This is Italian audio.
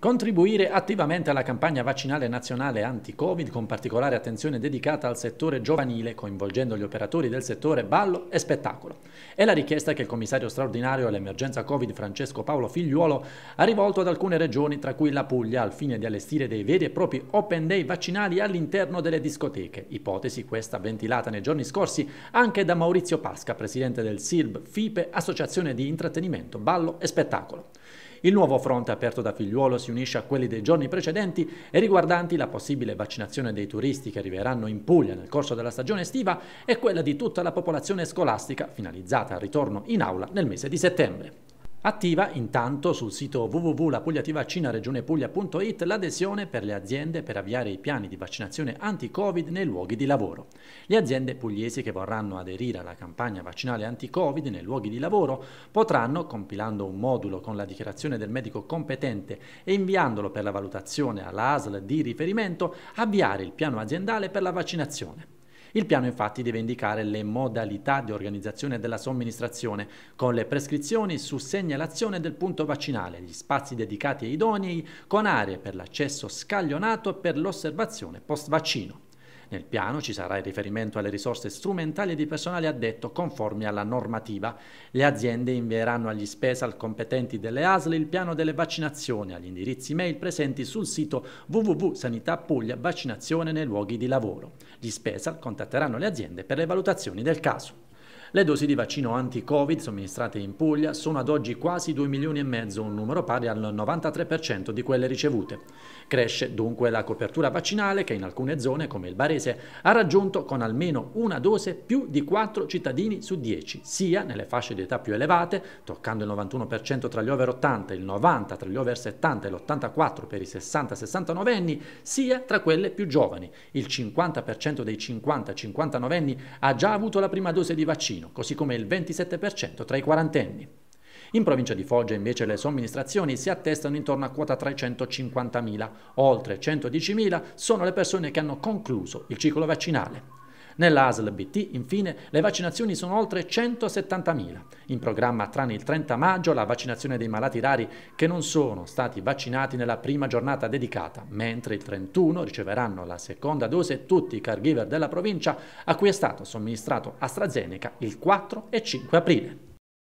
Contribuire attivamente alla campagna vaccinale nazionale anti-Covid con particolare attenzione dedicata al settore giovanile, coinvolgendo gli operatori del settore ballo e spettacolo. È la richiesta che il commissario straordinario all'emergenza Covid Francesco Paolo Figliuolo ha rivolto ad alcune regioni, tra cui la Puglia, al fine di allestire dei veri e propri open day vaccinali all'interno delle discoteche. Ipotesi questa ventilata nei giorni scorsi anche da Maurizio Pasca, presidente del SIRB FIPE, Associazione di Intrattenimento, Ballo e Spettacolo. Il nuovo fronte aperto da Figliuolo si unisce a quelli dei giorni precedenti e riguardanti la possibile vaccinazione dei turisti che arriveranno in Puglia nel corso della stagione estiva e quella di tutta la popolazione scolastica finalizzata al ritorno in aula nel mese di settembre. Attiva intanto sul sito www.lapugliativaccinaragionepuglia.it l'adesione per le aziende per avviare i piani di vaccinazione anti-Covid nei luoghi di lavoro. Le aziende pugliesi che vorranno aderire alla campagna vaccinale anti-Covid nei luoghi di lavoro potranno, compilando un modulo con la dichiarazione del medico competente e inviandolo per la valutazione alla ASL di riferimento, avviare il piano aziendale per la vaccinazione. Il piano infatti deve indicare le modalità di organizzazione della somministrazione, con le prescrizioni su segnalazione del punto vaccinale, gli spazi dedicati ai idonei, con aree per l'accesso scaglionato e per l'osservazione post vaccino. Nel piano ci sarà il riferimento alle risorse strumentali e di personale addetto conformi alla normativa. Le aziende invieranno agli spesal competenti delle ASL il piano delle vaccinazioni agli indirizzi mail presenti sul sito www.sanità.puglia nei luoghi di lavoro. Gli spesal contatteranno le aziende per le valutazioni del caso. Le dosi di vaccino anti-Covid somministrate in Puglia sono ad oggi quasi 2 milioni e mezzo, un numero pari al 93% di quelle ricevute. Cresce dunque la copertura vaccinale che in alcune zone, come il Barese, ha raggiunto con almeno una dose più di 4 cittadini su 10, sia nelle fasce di età più elevate, toccando il 91% tra gli over 80, il 90% tra gli over 70 e l'84% per i 60-69 anni, sia tra quelle più giovani. Il 50% dei 50-59 anni ha già avuto la prima dose di vaccino Ticino, così come il 27% tra i quarantenni. In provincia di Foggia invece le somministrazioni si attestano intorno a quota 350.000, oltre 110.000 sono le persone che hanno concluso il ciclo vaccinale. Nella ASL BT, infine, le vaccinazioni sono oltre 170.000. In programma tranne il 30 maggio la vaccinazione dei malati rari che non sono stati vaccinati nella prima giornata dedicata, mentre il 31 riceveranno la seconda dose tutti i caregiver della provincia a cui è stato somministrato AstraZeneca il 4 e 5 aprile.